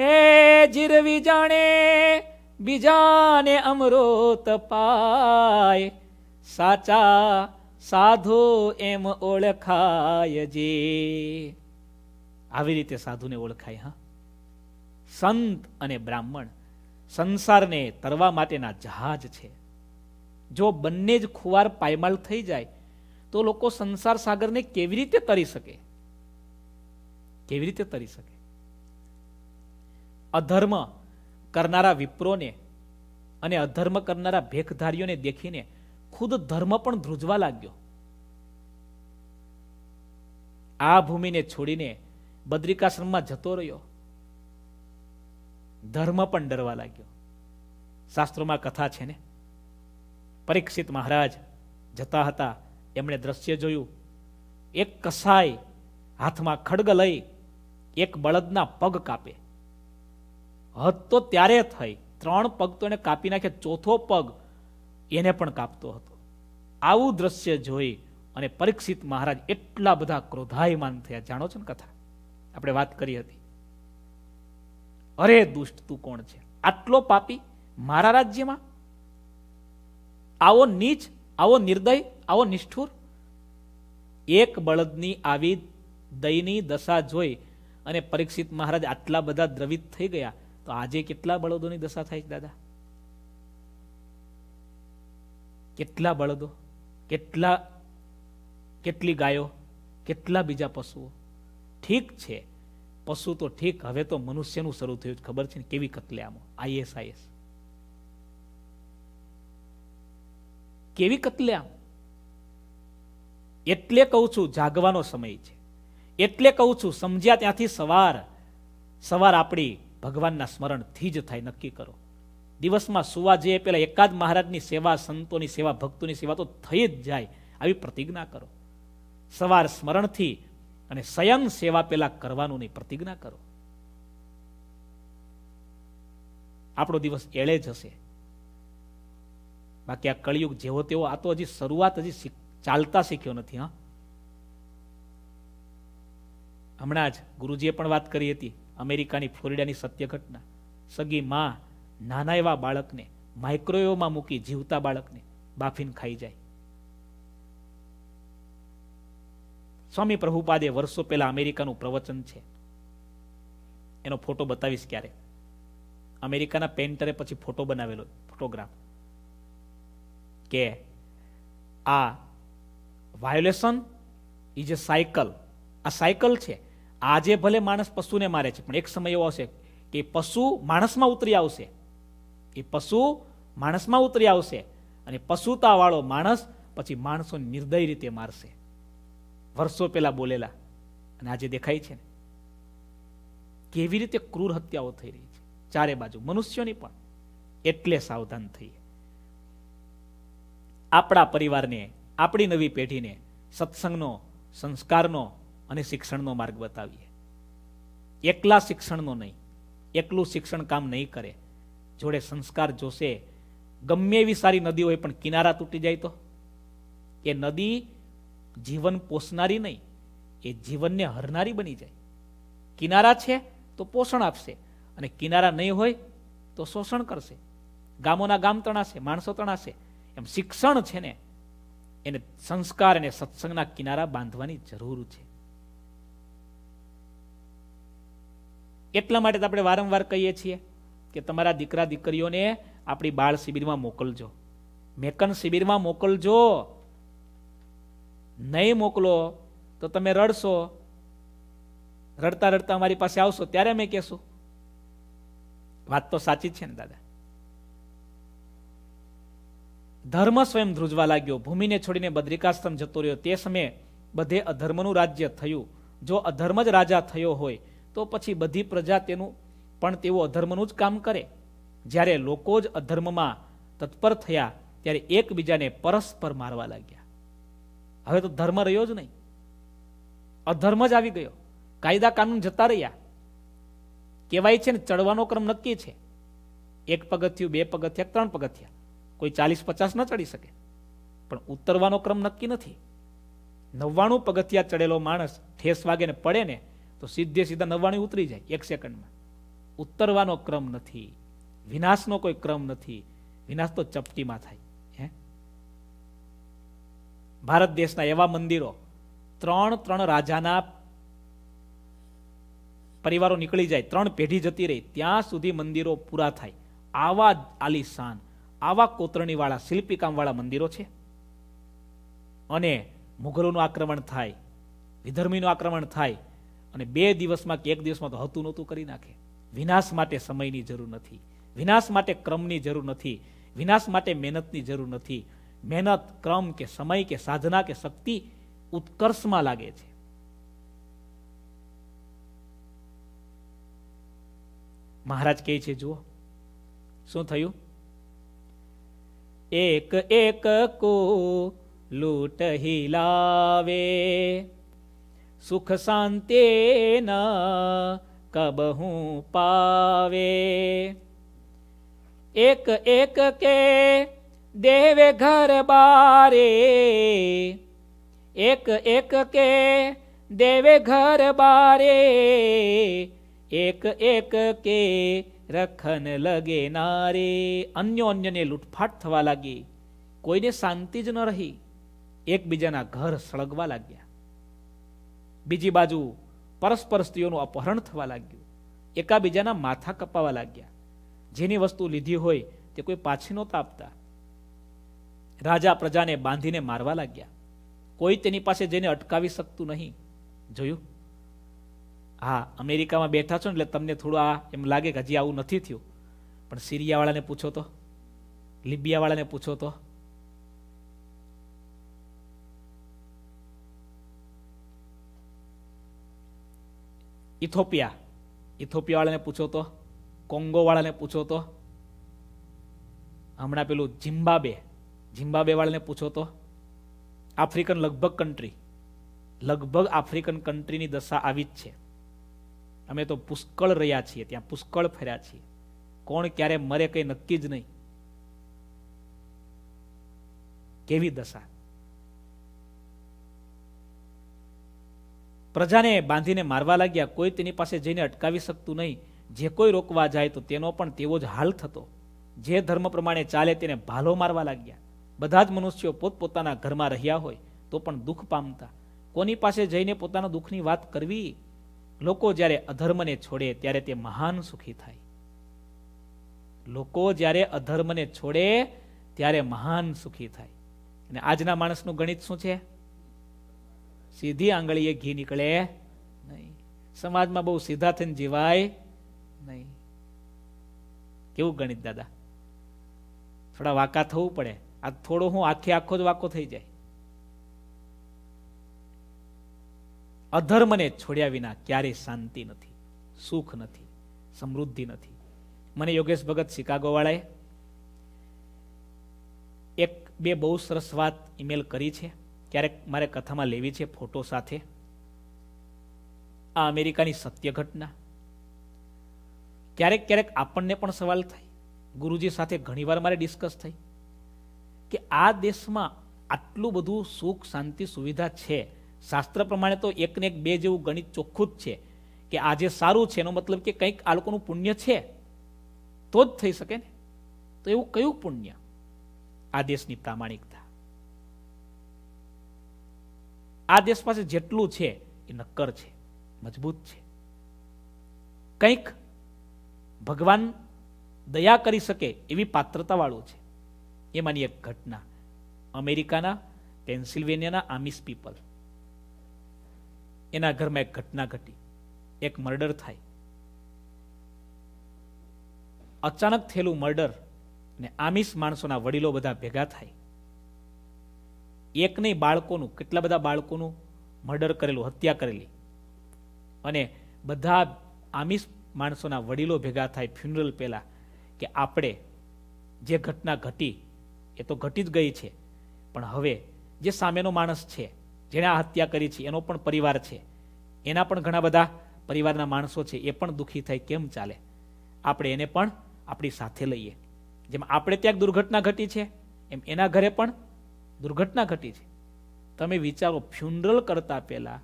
હે જીરવી જાણે બીજાને અમૃત પાય સાચા સાધુ એમ ઓળખાય જે આવી રીતે સાધુને ઓળખાય હા સંત અને બ્રાહ્મણ સંસારને તરવા માટેના જહાજ છે જો બંને જ ખુવાર પાયમાલ થઈ જાય તો લોકો સંસાર સાગરને કેવી રીતે તરી શકે કેવી રીતે તરી શકે અધર્મ કરનારા વિપ્રોને અને અધર્મ કરનારા ભેખધારીઓને દેખીને ખુદ ધર્મ પણ ધ્રુજવા લાગ્યો આ ભૂમિને છોડીને બદ્રિકાશ્રમમાં જતો રહ્યો ધર્મ પણ ડરવા લાગ્યો શાસ્ત્રોમાં કથા છે ને પરીક્ષિત મહારાજ જતા હતા એમણે દ્રશ્ય જોયું એક કસાય હાથમાં ખડગ લઈ એક બળદના પગ કાપે હદ તો ત્યારે થઈ ત્રણ પગ તો એને કાપી નાખે ચોથો પગ એને પણ કાપતો હતો આવું દ્રશ્ય જોઈ અને પરીક્ષિત મહારાજ એટલા બધા ક્રોધાયમાન થયા જાણો છો ને કથા આપણે વાત કરી હતી અરે દુષ્ટ તું કોણ છે આટલો પાપી મારા રાજ્યમાં આવો નીચ આવો નિર્દય આવો નિષ્ઠુર એક બળદની આવી દયની દશા જોઈ અને પરીક્ષિત મહારાજ આટલા બધા દ્રવિત થઈ ગયા તો આજે કેટલા બળદોની દશા થાય છે દાદા કેટલા બળદો કેટલા કેટલી ગાયો કેટલા બીજા પશુઓ ઠીક છે પશુ તો ઠીક હવે તો મનુષ્યનું શરૂ થયું ખબર છે ને કેવી કતલેઆમો આઈએસ આઈએસ કેવી કતલેઆમ એટલે કહું છું જાગવાનો સમય છે એટલે કહું છું સમજ્યા ત્યાંથી સવાર સવાર આપણી ભગવાનના સ્મરણથી જ થાય નક્કી કરો દિવસમાં સુવા જઈએ પહેલાં એકાદ મહારાજની સેવા સંતોની સેવા ભક્તોની સેવા તો થઈ જ જાય આવી પ્રતિજ્ઞા કરો સવાર સ્મરણથી અને સ્વયં સેવા પહેલાં કરવાનું નહીં પ્રતિજ્ઞા કરો આપણો દિવસ એળે જ હશે બાકી આ કળિયુગ જેવો તેવો આ તો હજી શરૂઆત હજી ચાલતા શીખ્યો નથી હા હમણાં જ ગુરુજીએ પણ વાત કરી હતી અમેરિકાની ફ્લોરિડાની સત્ય ઘટના સગી માં નાના એવા બાળકને માઇક્રોવેવમાં મૂકી જીવતા બાળકને બાફીને ખાઈ જાય સ્વામી પ્રભુપાદે વર્ષો પહેલા અમેરિકાનું પ્રવચન છે એનો ફોટો બતાવીશ ક્યારે અમેરિકાના પેન્ટરે પછી ફોટો બનાવેલો ફોટોગ્રાફ કે આ વાયોલેશન ઇઝ અ સાયકલ આ સાયકલ છે આજે ભલે માણસ પશુને મારે છે પણ એક સમય એવો હશે કે પશુ માણસમાં ઉતરી આવશે એ પશુ માણસમાં ઉતરી આવશે અને પશુતા વાળો માણસ પછી માણસો નિર્દય રીતે મારશે વર્ષો પહેલા બોલેલા અને આજે દેખાય છે ને કેવી રીતે ક્રૂર હત્યાઓ થઈ રહી છે ચારે બાજુ મનુષ્યોની પણ એટલે સાવધાન થઈએ આપણા પરિવારને આપણી નવી પેઢીને સત્સંગનો સંસ્કારનો અને શિક્ષણનો માર્ગ બતાવીએ એકલા શિક્ષણનો નહીં એકલું શિક્ષણ કામ નહીં કરે જોડે સંસ્કાર જોશે ગમે એવી સારી નદી હોય પણ કિનારા તૂટી જાય તો એ નદી જીવન પોષનારી નહીં એ જીવનને હરનારી બની જાય કિનારા છે તો પોષણ આપશે અને કિનારા નહીં હોય તો શોષણ કરશે ગામોના ગામ તણાશે માણસો તણાશે એમ શિક્ષણ છે ને એને સંસ્કાર અને સત્સંગના કિનારા બાંધવાની જરૂર છે એટલા માટે આપણે વારંવાર કહીએ છીએ કે તમારા દીકરા દીકરીઓને આપણી બાળ શિબિરમાં મોકલજો મેકન શિબિરમાં મોકલજો નહીં મોકલો તો તમે રડશો રડતા રડતા અમારી પાસે આવશો ત્યારે અમે કહેશું વાત તો સાચી જ છે ને દાદા ધર્મ સ્વયં ધ્રુજવા લાગ્યો ભૂમિને છોડીને બદ્રિકાશ્રમ જતો રહ્યો તે સમયે બધે અધર્મનું રાજ્ય થયું જો અધર્મ જ રાજા થયો હોય તો પછી બધી પ્રજા તેનું પણ તેઓ અધર્મનું જ કામ કરે જ્યારે લોકો જ અધર્મમાં તત્પર થયા ત્યારે એકબીજાને પરસ્પર મારવા લાગ્યા હવે તો ધર્મ રહ્યો જ નહીં અધર્મ જ આવી ગયો કાયદા કાનૂન જતા રહ્યા કહેવાય છે ને ચડવાનો ક્રમ નક્કી છે એક પગથિયું બે પગથિયા ત્રણ પગથિયા કોઈ ચાલીસ પચાસ ન ચડી શકે પણ ઉતરવાનો ક્રમ નક્કી નથી નવ્વાણું પગથિયા ચડેલો માણસ ઠેસ વાગે ને પડે ને તો સીધે સીધા નવ્વાણું ઉતરી જાય એક સેકન્ડમાં ઉતરવાનો ક્રમ નથી વિનાશનો કોઈ ક્રમ નથી વિનાશ તો ચપટીમાં થાય હે ભારત દેશના એવા મંદિરો ત્રણ ત્રણ રાજાના પરિવારો નીકળી જાય ત્રણ પેઢી જતી રહી ત્યાં સુધી મંદિરો પૂરા થાય આવા આલીશાન આવા કોતરણીવાળા શિલ્પીકામવાળા મંદિરો છે અને મુઘલોનું આક્રમણ થાય વિધર્મીનું આક્રમણ થાય અને બે દિવસમાં કે એક દિવસમાં તો હતું નહોતું કરી નાખે વિનાશ માટે સમયની જરૂર નથી વિનાશ માટે ક્રમની જરૂર નથી વિનાશ માટે મહેનતની જરૂર નથી મહેનત ક્રમ કે સમય કે સાધના કે શક્તિ ઉત્કર્ષમાં લાગે છે મહારાજ કહે છે જુઓ શું થયું એક એક કો લૂંટ હિલાવે સુખ શાંતિ ન કબહું પાવે એક એક કે દેવે ઘર બારે એક એક કે દેવે ઘર બારે એક એક કે રખન લગે નારે અન્ય અન્યને લૂંટફાટ થવા લાગી કોઈને શાંતિ જ ન રહી એકબીજાના ઘર સળગવા લાગ્યા બીજી બાજુ પરસ્પર સ્ત્રીઓનું અપહરણ થવા લાગ્યું એકાબીજાના માથા કપાવા લાગ્યા જેની વસ્તુ લીધી હોય તે કોઈ પાછી નહોતા આપતા રાજા પ્રજાને બાંધીને મારવા લાગ્યા કોઈ તેની પાસે જઈને અટકાવી શકતું નહીં જોયું હા અમેરિકામાં બેઠા છો ને એટલે તમને થોડું આ એમ લાગે કે હજી આવું નથી થયું પણ સિરિયાવાળાને પૂછો તો લિબિયાવાળાને પૂછો તો ઇથોપિયા ઇથોપિયાવાળાને પૂછો તો કોંગોવાળાને પૂછો તો હમણાં પેલું ઝિમ્બાબે ઝિમ્બાબેવાળાને પૂછો તો આફ્રિકન લગભગ કન્ટ્રી લગભગ આફ્રિકન કન્ટ્રીની દશા આવી જ છે અમે તો પુષ્કળ રહ્યા છીએ ત્યાં પુષ્કળ ફર્યા છીએ કોણ ક્યારે મરે કંઈ નક્કી જ નહીં કેવી દશા પ્રજાને બાંધીને મારવા લાગ્યા કોઈ તેની પાસે જઈને અટકાવી શકતું નહીં જે કોઈ રોકવા જાય તો તેનો પણ તેવો જ હાલ થતો જે ધર્મ પ્રમાણે ચાલે તેને ભાલો મારવા લાગ્યા બધા જ મનુષ્યો પોતપોતાના ઘરમાં રહ્યા હોય તો પણ દુઃખ પામતા કોની પાસે જઈને પોતાના દુઃખની વાત કરવી લોકો જ્યારે અધર્મને છોડે ત્યારે તે મહાન સુખી થાય લોકો જ્યારે અધર્મને છોડે ત્યારે મહાન સુખી થાય અને આજના માણસનું ગણિત શું છે સીધી આંગળીએ ઘી નીકળે નહીં સમાજમાં બહુ સીધા થઈને જીવાય નહીં કેવું ગણિત દાદા થોડા વાકા થવું પડે આ થોડો હું આખે આખો જ વાકો થઈ જાય અધર્મને છોડ્યા વિના ક્યારેય શાંતિ નથી સુખ નથી સમૃદ્ધિ નથી મને યોગેશ ભગત શિકાગોવાળાએ એક બે બહુ સરસ વાત ઈમેલ કરી છે ક્યારેક મારે કથામાં લેવી છે ફોટો સાથે આ અમેરિકાની સત્ય ઘટના ક્યારેક ક્યારેક આપણને પણ સવાલ થાય ગુરુજી સાથે ઘણીવાર મારે ડિસ્કસ થઈ કે આ દેશમાં આટલું બધું સુખ શાંતિ સુવિધા છે શાસ્ત્ર પ્રમાણે તો એકને એક બે જેવું ગણિત ચોખ્ખું જ છે કે આજે સારું છે એનો મતલબ કે કંઈક આ લોકોનું પુણ્ય છે તો જ થઈ શકે ને તો એવું કયું પુણ્ય આ દેશની પ્રામાણિકતા આ દેશ પાસે જેટલું છે એ નક્કર છે મજબૂત છે કંઈક ભગવાન દયા કરી શકે એવી પાત્રતાવાળું છે એમાંની એક ઘટના અમેરિકાના પેન્સિલ્વેનિયાના આમિસ પીપલ એના ઘરમાં એક ઘટના ઘટી એક મર્ડર થાય અચાનક થયેલું મર્ડર ને આમિસ માણસોના વડીલો બધા ભેગા થાય એક નહીં બાળકોનું કેટલા બધા બાળકોનું મર્ડર કરેલું હત્યા કરેલી અને બધા આમિષ માણસોના વડીલો ભેગા થાય ફ્યુનરલ પહેલાં કે આપણે જે ઘટના ઘટી એ તો ઘટી જ ગઈ છે પણ હવે જે સામેનો માણસ છે જેણે આ હત્યા કરી છે એનો પણ પરિવાર છે એના પણ ઘણા બધા પરિવારના માણસો છે એ પણ દુઃખી થાય કેમ ચાલે આપણે એને પણ આપણી સાથે લઈએ જેમ આપણે ત્યાં દુર્ઘટના ઘટી છે એમ એના ઘરે પણ દુર્ઘટના ઘટી છે તમે વિચારો ફ્યુનરલ કરતા પહેલાં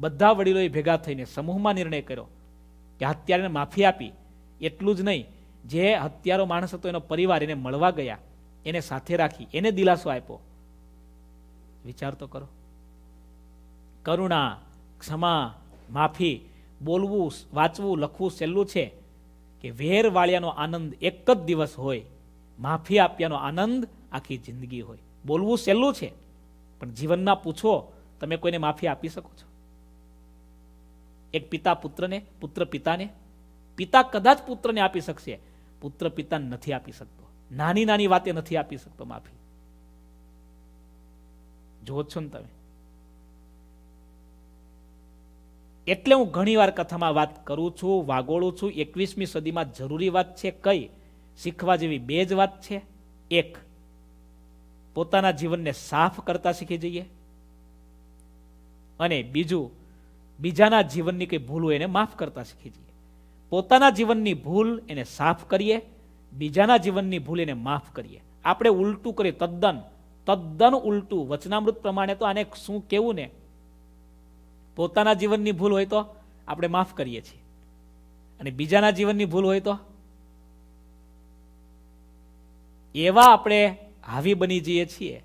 બધા વડીલોએ ભેગા થઈને સમૂહમાં નિર્ણય કર્યો કે હત્યારાને માફી આપી એટલું જ નહીં જે હત્યારો માણસ હતો એનો પરિવાર એને મળવા ગયા એને સાથે રાખી એને દિલાસો આપ્યો વિચાર તો કરો કરુણા ક્ષમા માફી બોલવું વાંચવું લખવું સહેલું છે કે વેર વાળ્યાનો આનંદ એક જ દિવસ હોય માફી આપ્યાનો આનંદ આખી જિંદગી હોય બોલવું સહેલું છે પણ જીવનમાં પૂછો તમે કોઈને માફી આપી શકો છો એક પિતા પુત્રને પુત્ર પિતાને પિતા કદાચ પુત્રને આપી શકશે પુત્ર પિતા નથી આપી શકતો નાની નાની વાતે નથી આપી શકતો માફી જુઓ છો ને તમે એટલે હું ઘણી વાર કથામાં વાત કરું છું વાગોળું છું એકવીસમી સદીમાં જરૂરી વાત છે કઈ શીખવા જેવી બે જ વાત છે એક પોતાના જીવનને સાફ કરતા શીખી જઈએ અને બીજું બીજાના જીવનની કંઈ ભૂલો એને માફ કરતા શીખી જઈએ પોતાના જીવનની ભૂલ એને સાફ કરીએ બીજાના જીવનની ભૂલ એને માફ કરીએ આપણે ઉલટું કરીએ તદ્દન તદ્દન ઉલટું વચનામૃત પ્રમાણે તો આને શું કેવું ને પોતાના જીવનની ભૂલ હોય તો આપણે માફ કરીએ છીએ અને બીજાના જીવનની ભૂલ હોય તો એવા આપણે હાવી બની જઈએ છીએ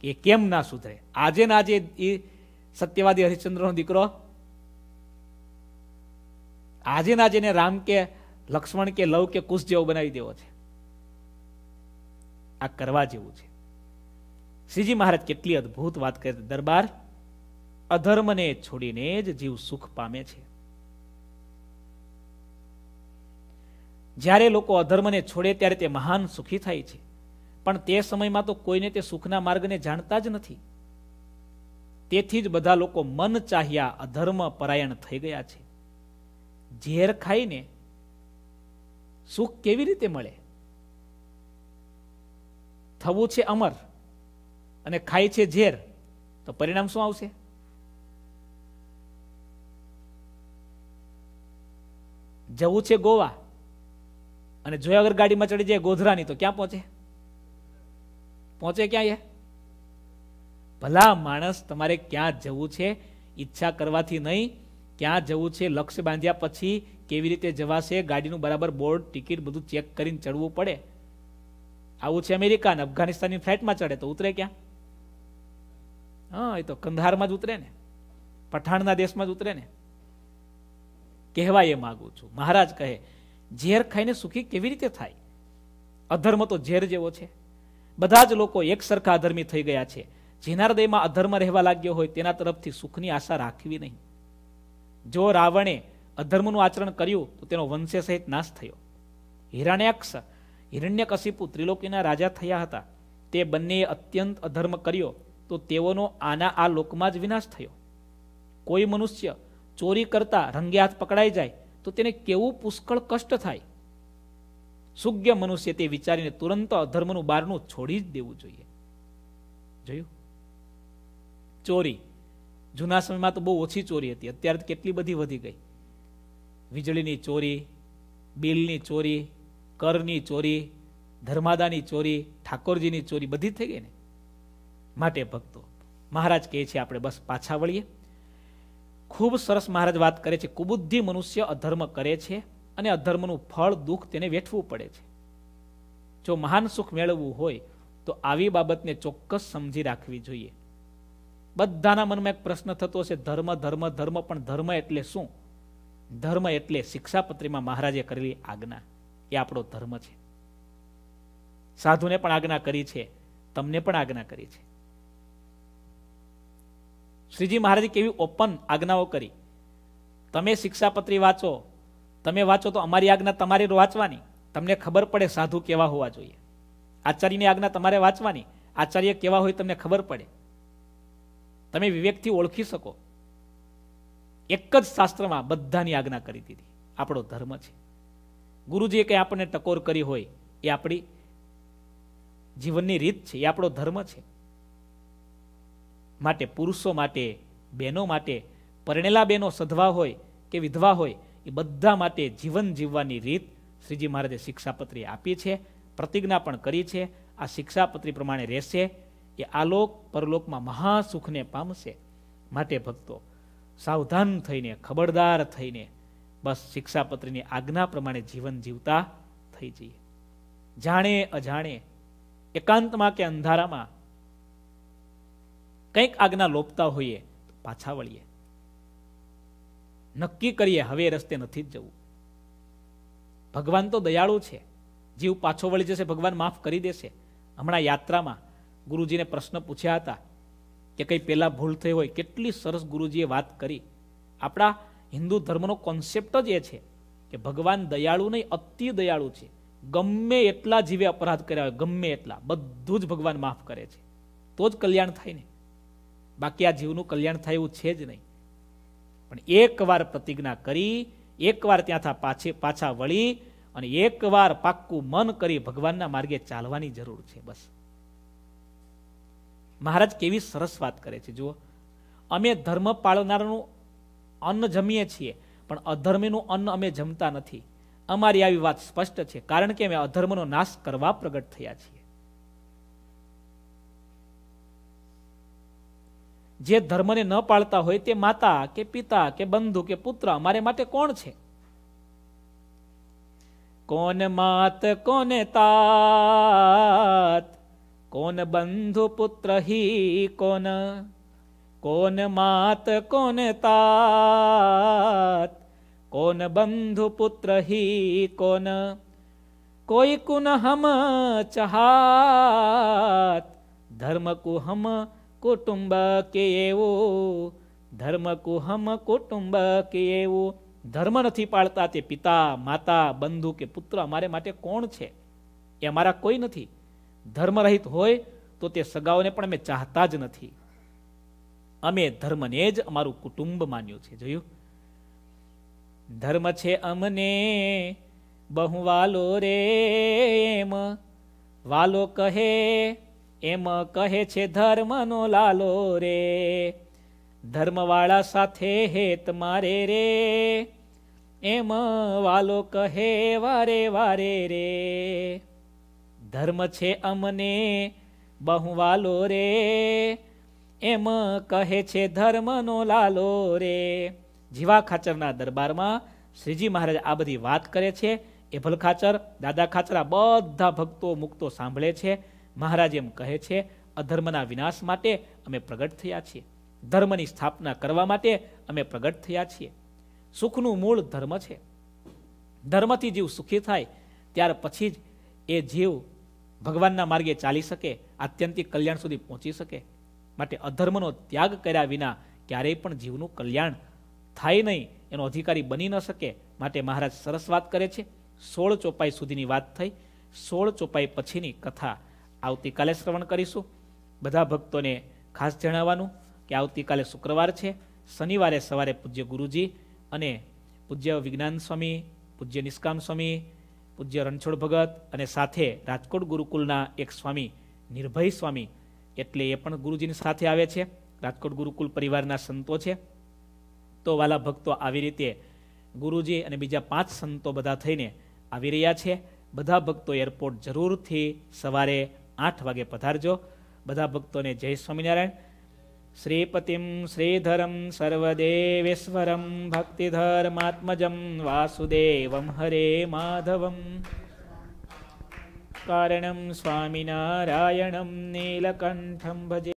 કે કેમ ના સુધરે આજે ના આજે એ સત્યવાદી હરિશ્ચંદ્રનો દીકરો આજે ને આજે રામ કે લક્ષ્મણ કે લવ કે કુશ જેવો બનાવી દેવો છે આ કરવા જેવું છે શ્રીજી મહારાજ કેટલી અદ્ભુત વાત કરે દરબાર અધર્મને છોડીને જ જીવ સુખ પામે છે જ્યારે લોકો અધર્મને છોડે ત્યારે તે મહાન સુખી થાય છે પણ તે સમયમાં તો કોઈને તે સુખના માર્ગને જાણતા જ નથી તેથી જ બધા લોકો મન ચાહ્યા અધર્મ પરાયણ થઈ ગયા છે ઝેર ખાઈને સુખ કેવી રીતે મળે થવું છે અમર અને ખાય છે ઝેર તો પરિણામ શું આવશે જવું છે ગોવા અને જોયા વગર ગાડીમાં ચડી જાય ગોધરાની તો ક્યાં પહોંચે પહોંચે ક્યાં એ ભલા માણસ તમારે ક્યાં જવું છે ઈચ્છા કરવાથી નહીં ક્યાં જવું છે લક્ષ્ય બાંધ્યા પછી કેવી રીતે જવાશે ગાડીનું બરાબર બોર્ડ ટિકિટ બધું ચેક કરીને ચડવું પડે આવું છે અમેરિકા ને અફઘાનિસ્તાનની ફ્લાઇટમાં ચડે તો ઉતરે ક્યાં હા એ તો કંધારમાં જ ઉતરે ને પઠાણના દેશમાં જ ઉતરે ને કહેવાય એ માગું છું મહારાજ કહે ઝેર ખાઈને સુખી કેવી રીતે થાય અધર્મ તો ઝેર જેવો છે બધા જ લોકો એક સરખા અધર્મી થઈ ગયા છે જેના હૃદયમાં અધર્મ રહેવા લાગ્યો હોય તેના તરફથી સુખની આશા રાખવી નહીં જો રાવણે અધર્મનું આચરણ કર્યું તો તેનો વંશે સહિત નાશ થયો હિરણ્યાક્ષ હિરણ્યકશિપુ ત્રિલોકીના રાજા થયા હતા તે બંનેએ અત્યંત અધર્મ કર્યો તો તેઓનો આના આ લોકમાં જ વિનાશ થયો કોઈ મનુષ્ય ચોરી કરતા રંગે હાથ પકડાઈ જાય તો તેને કેવું પુષ્કળ કષ્ટ થાય સુજ્ઞ મનુષ્ય તે વિચારીને તુરંત અધર્મનું બારણું છોડી જ દેવું જોઈએ જોયું ચોરી જૂના સમયમાં તો બહુ ઓછી ચોરી હતી અત્યારે કેટલી બધી વધી ગઈ વીજળીની ચોરી બિલની ચોરી કરની ચોરી ધર્માદાની ચોરી ઠાકોરજીની ચોરી બધી થઈ ગઈ ને માટે ભક્તો મહારાજ કહે છે આપણે બસ પાછા વળીએ ખૂબ સરસ મહારાજ વાત કરે છે કુબુદ્ધિ મનુષ્ય અધર્મ કરે છે અને અધર્મનું ફળ દુઃખ તેને વેઠવું પડે છે જો મહાન સુખ મેળવવું હોય તો આવી બાબતને ચોક્કસ સમજી રાખવી જોઈએ બધાના મનમાં એક પ્રશ્ન થતો છે ધર્મ ધર્મ ધર્મ પણ ધર્મ એટલે શું ધર્મ એટલે શિક્ષાપત્રીમાં મહારાજે કરેલી આજ્ઞા એ આપણો ધર્મ છે સાધુને પણ આજ્ઞા કરી છે તમને પણ આજ્ઞા કરી છે શ્રીજી મહારાજે કેવી ઓપન આજ્ઞાઓ કરી તમે શિક્ષાપત્રી વાંચો તમે વાંચો તો અમારી આજ્ઞા તમારે વાંચવાની તમને ખબર પડે સાધુ કેવા હોવા જોઈએ આચાર્યની આજ્ઞા તમારે વાંચવાની આચાર્ય કેવા હોય તમને ખબર પડે તમે વિવેકથી ઓળખી શકો એક જ શાસ્ત્રમાં બધાની આજ્ઞા કરી દીધી આપણો ધર્મ છે ગુરુજીએ કંઈ આપણને ટકોર કરી હોય એ આપણી જીવનની રીત છે એ આપણો ધર્મ છે માટે પુરુષો માટે બહેનો માટે પરણેલા બહેનો સધવા હોય કે વિધવા હોય એ બધા માટે જીવન જીવવાની રીત શ્રીજી મહારાજે શિક્ષાપત્રી આપી છે પ્રતિજ્ઞા પણ કરી છે આ શિક્ષાપત્રી પ્રમાણે રહેશે એ આલોક પરલોકમાં મહાસુખને પામશે માટે ભક્તો સાવધાન થઈને ખબરદાર થઈને બસ શિક્ષાપત્રીની આજ્ઞા પ્રમાણે જીવન જીવતા થઈ જઈએ જાણે અજાણે એકાંતમાં કે અંધારામાં કંઈક આજ્ઞા લોપતા હોઈએ પાછા વળીએ નક્કી કરીએ હવે રસ્તે નથી જ જવું ભગવાન તો દયાળુ છે જીવ પાછો વળી જશે ભગવાન માફ કરી દેશે હમણાં યાત્રામાં ગુરુજીને પ્રશ્ન પૂછ્યા હતા કે કંઈ પહેલાં ભૂલ થઈ હોય કેટલી સરસ ગુરુજીએ વાત કરી આપણા હિન્દુ ધર્મનો કોન્સેપ્ટ જ એ છે કે ભગવાન દયાળુ નહીં અતિ દયાળુ છે ગમે એટલા જીવે અપરાધ કર્યા હોય ગમે એટલા બધું જ ભગવાન માફ કરે છે તો જ કલ્યાણ થાય ને બાકી આ જીવનું કલ્યાણ થાય એવું છે જ નહીં પણ એકવાર પ્રતિજ્ઞા કરી એકવાર ત્યાંથી પાછે પાછા વળી અને એકવાર પાક્કું મન કરી ભગવાનના માર્ગે ચાલવાની જરૂર છે બસ મહારાજ કેવી સરસ વાત કરે છે જુઓ અમે ધર્મ પાળનારનું અન્ન જમીએ છીએ પણ અધર્મીનું અન્ન અમે જમતા નથી અમારી આવી વાત સ્પષ્ટ છે કારણ કે અમે અધર્મનો નાશ કરવા પ્રગટ થયા છીએ જે ધર્મને ન પાળતા હોય તે માતા કે પિતા કે બંધુ કે પુત્ર મારે માટે કોણ છે કોન માત કોને તાત કોન બંધુ પુત્ર હી કોન કોન માત કોને તાત કોન બંધુ પુત્ર હી કોન કોઈ કુન હમ ચહાત ધર્મ કુ હમ કુટુંબ કે એવો ધર્મ કુહમ કુટુંબ કે કુટુંબકીયું ધર્મ નથી પાળતા તે પિતા માતા બંધુ કે પુત્ર અમારે માટે કોણ છે એ અમારા કોઈ નથી ધર્મ રહિત હોય તો તે સગાઓને પણ અમે ચાહતા જ નથી અમે ધર્મને જ અમારું કુટુંબ માન્યું છે જોયું ધર્મ છે અમને બહુ વાલો રે એમ વાલો કહે એમ કહે છે ધર્મનો લાલો રે ધર્મવાળા સાથે હેત મારે રે એમ વાલો કહે વારે વારે રે ધર્મ છે અમને બહુ વાલો રે એમ કહે છે ધર્મનો લાલો રે જીવા ખાચરના દરબારમાં શ્રીજી મહારાજ આ બધી વાત કરે છે એ ખાચર દાદા ખાચરા બધા ભક્તો મુક્તો સાંભળે છે મહારાજ એમ કહે છે અધર્મના વિનાશ માટે અમે પ્રગટ થયા છીએ ધર્મની સ્થાપના કરવા માટે અમે પ્રગટ થયા છીએ સુખનું મૂળ ધર્મ છે ધર્મથી જીવ સુખી થાય ત્યાર પછી જ એ જીવ ભગવાનના માર્ગે ચાલી શકે આત્યંતિક કલ્યાણ સુધી પહોંચી શકે માટે અધર્મનો ત્યાગ કર્યા વિના ક્યારેય પણ જીવનું કલ્યાણ થાય નહીં એનો અધિકારી બની ન શકે માટે મહારાજ સરસ વાત કરે છે સોળ ચોપાઈ સુધીની વાત થઈ સોળ ચોપાઈ પછીની કથા આવતીકાલે શ્રવણ કરીશું બધા ભક્તોને ખાસ જણાવવાનું કે આવતીકાલે શુક્રવાર છે શનિવારે સવારે પૂજ્ય ગુરુજી અને પૂજ્ય વિજ્ઞાન સ્વામી પૂજ્ય નિષ્કામ સ્વામી પૂજ્ય રણછોડ ભગત અને સાથે રાજકોટ ગુરુકુલના એક સ્વામી નિર્ભય સ્વામી એટલે એ પણ ગુરુજીની સાથે આવે છે રાજકોટ ગુરુકુલ પરિવારના સંતો છે તો વાલા ભક્તો આવી રીતે ગુરુજી અને બીજા પાંચ સંતો બધા થઈને આવી રહ્યા છે બધા ભક્તો એરપોર્ટ જરૂરથી સવારે આઠ વાગે પધારજો બધા ભક્તોને જય સ્વામિનારાયણ શ્રીપતિમ શ્રીધરમ સર્વદેવેશ્વરમ ભક્તિધર્માત્મજમ વાસુદેવમ હરે માધવમ कारणं स्वामिनारायणं નીલકંઠમ ભજે